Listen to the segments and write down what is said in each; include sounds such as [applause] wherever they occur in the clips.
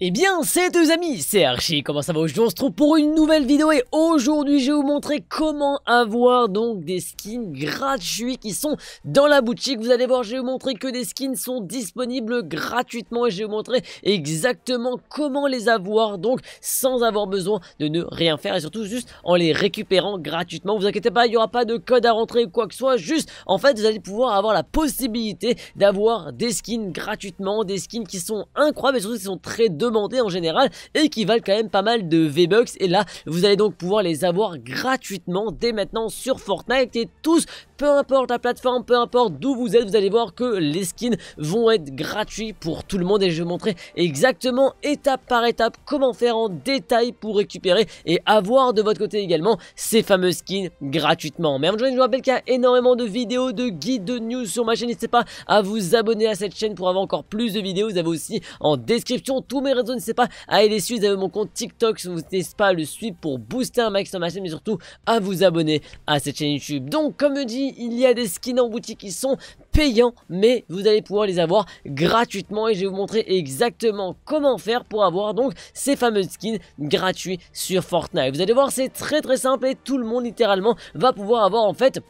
Eh bien, c'est deux amis, c'est Archie, comment ça va Aujourd'hui, on se trouve pour une nouvelle vidéo et aujourd'hui, je vais vous montrer comment avoir donc des skins gratuits qui sont dans la boutique. Vous allez voir, je vais vous montrer que des skins sont disponibles gratuitement et je vais vous montrer exactement comment les avoir, donc sans avoir besoin de ne rien faire et surtout juste en les récupérant gratuitement. Vous inquiétez pas, il n'y aura pas de code à rentrer ou quoi que ce soit, juste en fait, vous allez pouvoir avoir la possibilité d'avoir des skins gratuitement, des skins qui sont incroyables et surtout qui sont très en général et qui valent quand même pas mal de V-Bucks. Et là, vous allez donc pouvoir les avoir gratuitement dès maintenant sur Fortnite et tous, peu importe la plateforme, peu importe d'où vous êtes, vous allez voir que les skins vont être gratuits pour tout le monde et je vais vous montrer exactement étape par étape comment faire en détail pour récupérer et avoir de votre côté également ces fameux skins gratuitement. Mais en je vous rappelle qu'il y a énormément de vidéos, de guides, de news sur ma chaîne, n'hésitez pas à vous abonner à cette chaîne pour avoir encore plus de vidéos, vous avez aussi en description tous mes n'hésitez pas à aller suivre, vous avez mon compte TikTok, Si vous n'hésitez pas le suivre pour booster un max sur ma chaîne, mais surtout à vous abonner à cette chaîne YouTube. Donc, comme je dis, il y a des skins en boutique qui sont payants, mais vous allez pouvoir les avoir gratuitement et je vais vous montrer exactement comment faire pour avoir donc ces fameuses skins gratuits sur Fortnite. Vous allez voir, c'est très très simple et tout le monde littéralement va pouvoir avoir en fait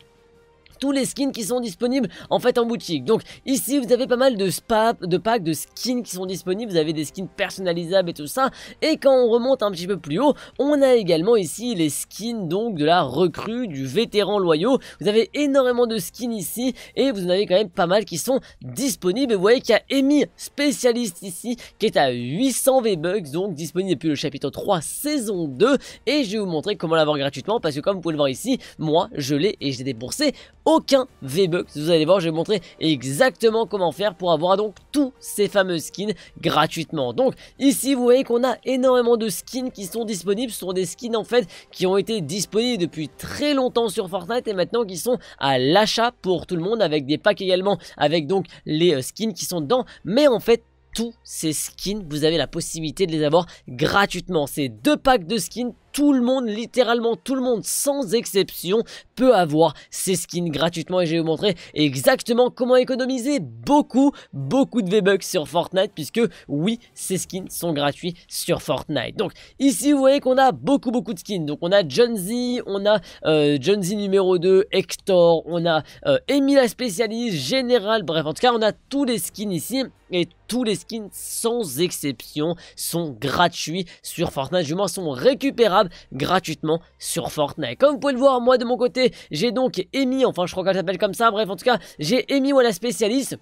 tous les skins qui sont disponibles en fait en boutique. Donc ici vous avez pas mal de, spa, de packs de skins qui sont disponibles, vous avez des skins personnalisables et tout ça. Et quand on remonte un petit peu plus haut, on a également ici les skins donc de la recrue, du vétéran loyaux. Vous avez énormément de skins ici et vous en avez quand même pas mal qui sont disponibles. Et vous voyez qu'il y a émis spécialiste ici qui est à 800 V-Bucks, donc disponible depuis le chapitre 3 saison 2. Et je vais vous montrer comment l'avoir gratuitement parce que comme vous pouvez le voir ici, moi je l'ai et j'ai déboursé aucun V-Bucks. Vous allez voir, je vais vous montrer exactement comment faire pour avoir donc tous ces fameux skins gratuitement. Donc ici, vous voyez qu'on a énormément de skins qui sont disponibles. Ce sont des skins en fait qui ont été disponibles depuis très longtemps sur Fortnite et maintenant qui sont à l'achat pour tout le monde avec des packs également avec donc les euh, skins qui sont dedans. Mais en fait, tous ces skins, vous avez la possibilité de les avoir gratuitement. Ces deux packs de skins tout le monde, littéralement tout le monde, sans exception, peut avoir ces skins gratuitement. Et je vais vous montrer exactement comment économiser beaucoup, beaucoup de V-Bucks sur Fortnite, puisque oui, ces skins sont gratuits sur Fortnite. Donc ici, vous voyez qu'on a beaucoup, beaucoup de skins. Donc on a John Z, on a euh, John Z numéro 2, Hector, on a euh, la spécialiste, Général, bref, en tout cas, on a tous les skins ici. Et tous les skins, sans exception, sont gratuits sur Fortnite. Du moins, sont récupérables gratuitement sur Fortnite. Comme vous pouvez le voir, moi de mon côté, j'ai donc émis, enfin je crois qu'elle s'appelle comme ça, bref en tout cas, j'ai émis voilà spécialiste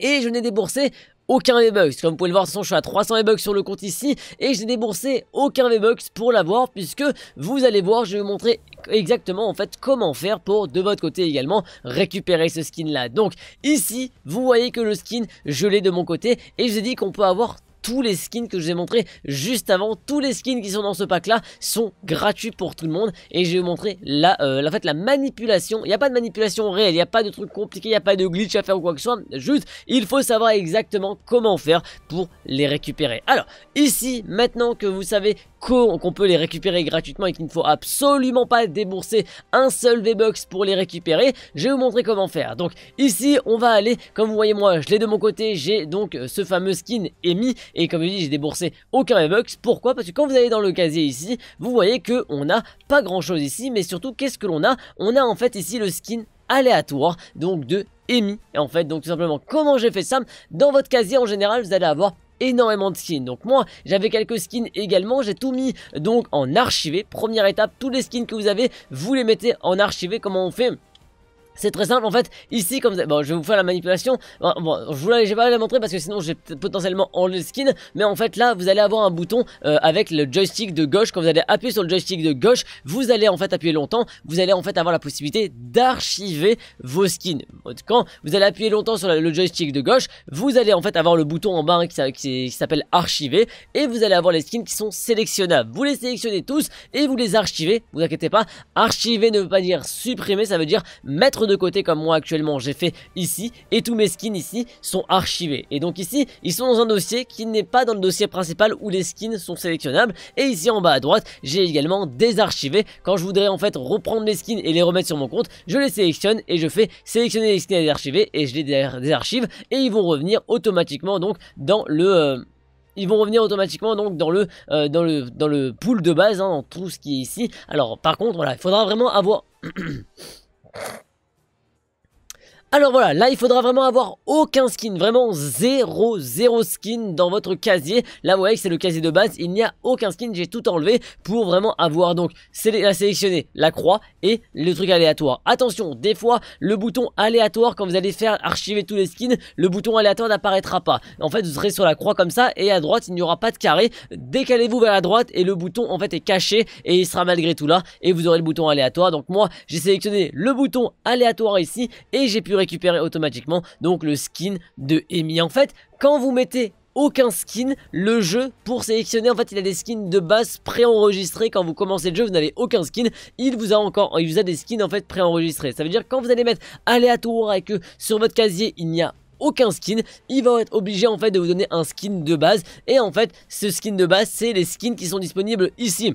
et je n'ai déboursé aucun V-Bucks. Comme vous pouvez le voir, de toute je suis à 300 V-Bucks sur le compte ici et je n'ai déboursé aucun V-Bucks pour l'avoir puisque vous allez voir, je vais vous montrer exactement en fait comment faire pour de votre côté également récupérer ce skin là. Donc ici, vous voyez que le skin, je l'ai de mon côté et je vous ai dit qu'on peut avoir tous les skins que je vous ai montrés juste avant, tous les skins qui sont dans ce pack là sont gratuits pour tout le monde et je vais vous montrer la, euh, la manipulation, il n'y a pas de manipulation réelle, il n'y a pas de truc compliqué, il n'y a pas de glitch à faire ou quoi que ce soit, juste il faut savoir exactement comment faire pour les récupérer. Alors ici maintenant que vous savez qu'on peut les récupérer gratuitement et qu'il ne faut absolument pas débourser un seul v box pour les récupérer, je vais vous montrer comment faire. Donc ici on va aller, comme vous voyez moi, je l'ai de mon côté, j'ai donc euh, ce fameux skin émis. Et comme je dis, j'ai déboursé aucun Evox. Pourquoi Parce que quand vous allez dans le casier ici, vous voyez que on n'a pas grand chose ici. Mais surtout, qu'est-ce que l'on a On a en fait ici le skin aléatoire, donc de Emi. En fait, donc tout simplement, comment j'ai fait ça Dans votre casier, en général, vous allez avoir énormément de skins. Donc moi, j'avais quelques skins également, j'ai tout mis donc en archivé. Première étape, tous les skins que vous avez, vous les mettez en archivé. Comment on fait c'est très simple en fait, ici comme bon je vais vous faire la manipulation, bon, je vous l'ai pas la montrer parce que sinon j'ai potentiellement enlevé le skin, mais en fait là vous allez avoir un bouton euh, avec le joystick de gauche, quand vous allez appuyer sur le joystick de gauche, vous allez en fait appuyer longtemps, vous allez en fait avoir la possibilité d'archiver vos skins. Quand vous allez appuyer longtemps sur le joystick de gauche, vous allez en fait avoir le bouton en bas hein, qui, qui s'appelle archiver, et vous allez avoir les skins qui sont sélectionnables. Vous les sélectionnez tous et vous les archivez, vous inquiétez pas, archiver ne veut pas dire supprimer, ça veut dire mettre de côté comme moi actuellement. J'ai fait ici et tous mes skins ici sont archivés. Et donc ici, ils sont dans un dossier qui n'est pas dans le dossier principal où les skins sont sélectionnables. Et ici en bas à droite, j'ai également désarchivé. Quand je voudrais en fait reprendre les skins et les remettre sur mon compte, je les sélectionne et je fais sélectionner les skins à et je les désarchive et ils vont revenir automatiquement donc dans le... Euh, ils vont revenir automatiquement donc dans le euh, dans le dans le pool de base hein, dans tout ce qui est ici alors par contre voilà il faudra vraiment avoir [clears throat] Alors voilà, là il faudra vraiment avoir aucun skin, vraiment zéro zéro skin dans votre casier. Là vous voyez que c'est le casier de base, il n'y a aucun skin, j'ai tout enlevé pour vraiment avoir donc à sélectionner la croix et le truc aléatoire. Attention, des fois le bouton aléatoire quand vous allez faire archiver tous les skins, le bouton aléatoire n'apparaîtra pas. En fait vous serez sur la croix comme ça et à droite il n'y aura pas de carré. Décalez-vous vers la droite et le bouton en fait est caché et il sera malgré tout là et vous aurez le bouton aléatoire. Donc moi j'ai sélectionné le bouton aléatoire ici et j'ai pu récupérer automatiquement donc le skin de Emi. En fait, quand vous mettez aucun skin, le jeu pour sélectionner en fait il a des skins de base préenregistrés quand vous commencez le jeu vous n'avez aucun skin il vous a encore il vous a des skins en fait préenregistrés ça veut dire quand vous allez mettre aléatoire et que sur votre casier il n'y a aucun skin, il va être obligé en fait de vous donner un skin de base et en fait ce skin de base c'est les skins qui sont disponibles ici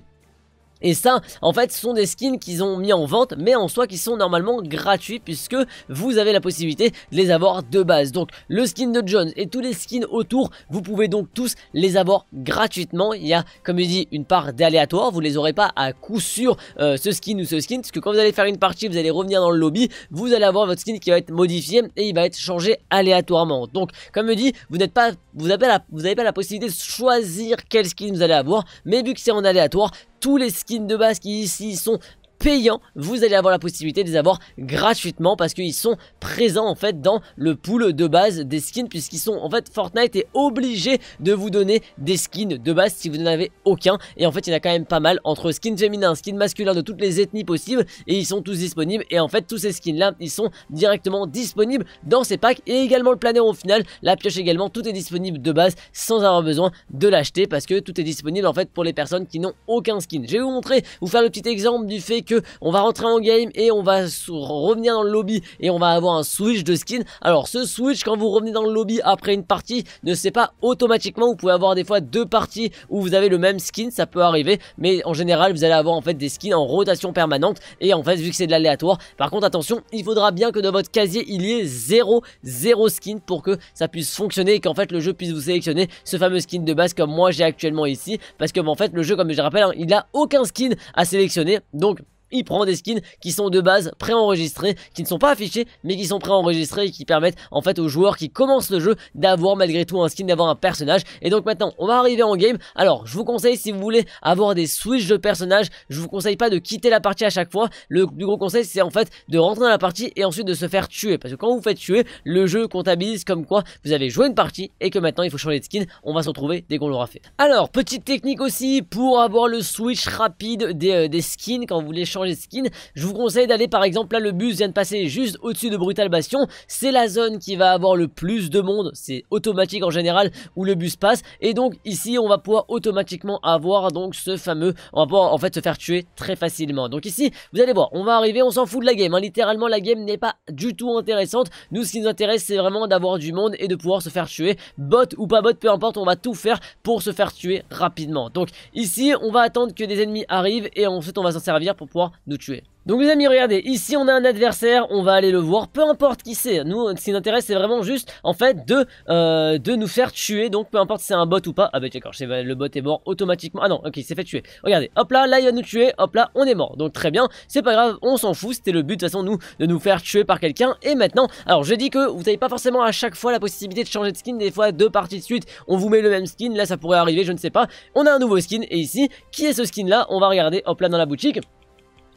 et ça, en fait, ce sont des skins qu'ils ont mis en vente, mais en soi qui sont normalement gratuits puisque vous avez la possibilité de les avoir de base. Donc le skin de Jones et tous les skins autour, vous pouvez donc tous les avoir gratuitement. Il y a, comme je dis, une part d'aléatoire. Vous ne les aurez pas à coup sûr euh, ce skin ou ce skin, parce que quand vous allez faire une partie, vous allez revenir dans le lobby, vous allez avoir votre skin qui va être modifié et il va être changé aléatoirement. Donc, comme je dis, vous n'êtes pas, vous n'avez pas, pas la possibilité de choisir quel skin vous allez avoir, mais vu que c'est en aléatoire, tous les skins de base qui ici sont payant, vous allez avoir la possibilité de les avoir gratuitement parce qu'ils sont présents en fait dans le pool de base des skins puisqu'ils sont en fait Fortnite est obligé de vous donner des skins de base si vous n'en avez aucun et en fait il y en a quand même pas mal entre skins féminins, skins masculins de toutes les ethnies possibles et ils sont tous disponibles et en fait tous ces skins là ils sont directement disponibles dans ces packs et également le planer au final, la pioche également tout est disponible de base sans avoir besoin de l'acheter parce que tout est disponible en fait pour les personnes qui n'ont aucun skin. Je vais vous montrer, vous faire le petit exemple du fait que on va rentrer en game et on va revenir dans le lobby et on va avoir un switch de skin. Alors ce switch quand vous revenez dans le lobby après une partie ne c'est pas automatiquement, vous pouvez avoir des fois deux parties où vous avez le même skin, ça peut arriver, mais en général vous allez avoir en fait des skins en rotation permanente et en fait vu que c'est de l'aléatoire, par contre attention, il faudra bien que dans votre casier il y ait zéro zéro skin pour que ça puisse fonctionner et qu'en fait le jeu puisse vous sélectionner ce fameux skin de base comme moi j'ai actuellement ici parce que en fait le jeu comme je rappelle hein, il a aucun skin à sélectionner donc il prend des skins qui sont de base préenregistrés, qui ne sont pas affichés, mais qui sont préenregistrés et qui permettent en fait aux joueurs qui commencent le jeu d'avoir malgré tout un skin, d'avoir un personnage. Et donc maintenant, on va arriver en game. Alors, je vous conseille si vous voulez avoir des switches de personnages, je vous conseille pas de quitter la partie à chaque fois. Le plus gros conseil, c'est en fait de rentrer dans la partie et ensuite de se faire tuer. Parce que quand vous faites tuer, le jeu comptabilise comme quoi vous avez joué une partie et que maintenant il faut changer de skin. On va se retrouver dès qu'on l'aura fait. Alors, petite technique aussi pour avoir le switch rapide des euh, skins quand vous voulez changer skins, Je vous conseille d'aller par exemple, là le bus vient de passer juste au-dessus de Brutal Bastion. C'est la zone qui va avoir le plus de monde. C'est automatique en général où le bus passe. Et donc ici, on va pouvoir automatiquement avoir donc ce fameux... On va pouvoir en fait se faire tuer très facilement. Donc ici, vous allez voir, on va arriver, on s'en fout de la game. Hein. Littéralement, la game n'est pas du tout intéressante. Nous, ce qui nous intéresse, c'est vraiment d'avoir du monde et de pouvoir se faire tuer. Bot ou pas bot, peu importe, on va tout faire pour se faire tuer rapidement. Donc ici, on va attendre que des ennemis arrivent et ensuite on va s'en servir pour pouvoir nous tuer. Donc les amis, regardez, ici on a un adversaire, on va aller le voir, peu importe qui c'est. Nous, ce qui nous intéresse, c'est vraiment juste, en fait, de, euh, de nous faire tuer. Donc peu importe si c'est un bot ou pas. Ah bah d'accord, le bot est mort automatiquement. Ah non, ok, il s'est fait tuer. Regardez, hop là, là il va nous tuer, hop là, on est mort. Donc très bien, c'est pas grave, on s'en fout. C'était le but, de toute façon, nous, de nous faire tuer par quelqu'un. Et maintenant, alors je dis que vous n'avez pas forcément à chaque fois la possibilité de changer de skin. Des fois, deux parties de suite, on vous met le même skin. Là, ça pourrait arriver, je ne sais pas. On a un nouveau skin. Et ici, qui est ce skin là On va regarder, hop là, dans la boutique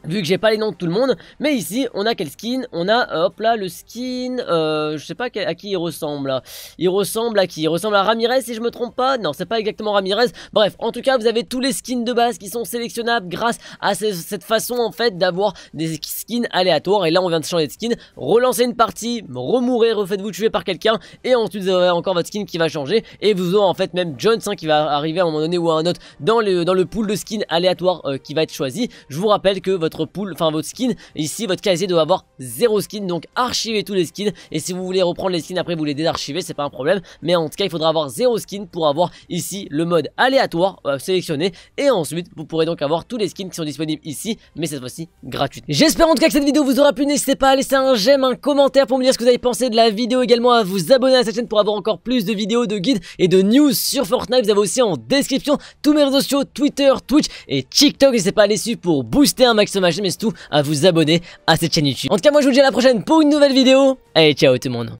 vu que j'ai pas les noms de tout le monde. Mais ici, on a quel skin On a, hop là, le skin, euh, je sais pas à qui il ressemble. Il ressemble à qui Il ressemble à Ramirez si je me trompe pas Non, c'est pas exactement Ramirez. Bref, en tout cas, vous avez tous les skins de base qui sont sélectionnables grâce à cette façon en fait d'avoir des skins aléatoires. Et là, on vient de changer de skin, relancer une partie, remourez, refaites-vous tuer par quelqu'un. Et ensuite, vous aurez encore votre skin qui va changer. Et vous aurez en fait même Jones hein, qui va arriver à un moment donné ou à un autre dans le, dans le pool de skins aléatoires euh, qui va être choisi. Je vous rappelle que votre votre pool, enfin votre skin. Ici, votre casier doit avoir zéro skin, donc archivez tous les skins. Et si vous voulez reprendre les skins après, vous les désarchivez, c'est pas un problème. Mais en tout cas, il faudra avoir zéro skin pour avoir ici le mode aléatoire euh, sélectionné. Et ensuite, vous pourrez donc avoir tous les skins qui sont disponibles ici, mais cette fois-ci gratuite. J'espère en tout cas que cette vidéo vous aura plu. N'hésitez pas à laisser un j'aime, un commentaire pour me dire ce que vous avez pensé de la vidéo. Également à vous abonner à cette chaîne pour avoir encore plus de vidéos, de guides et de news sur Fortnite. Vous avez aussi en description tous mes réseaux sociaux, Twitter, Twitch et TikTok. N'hésitez pas à les suivre pour booster un maximum ma c'est tout à vous abonner à cette chaîne YouTube. En tout cas, moi je vous dis à la prochaine pour une nouvelle vidéo. Allez, ciao tout le monde.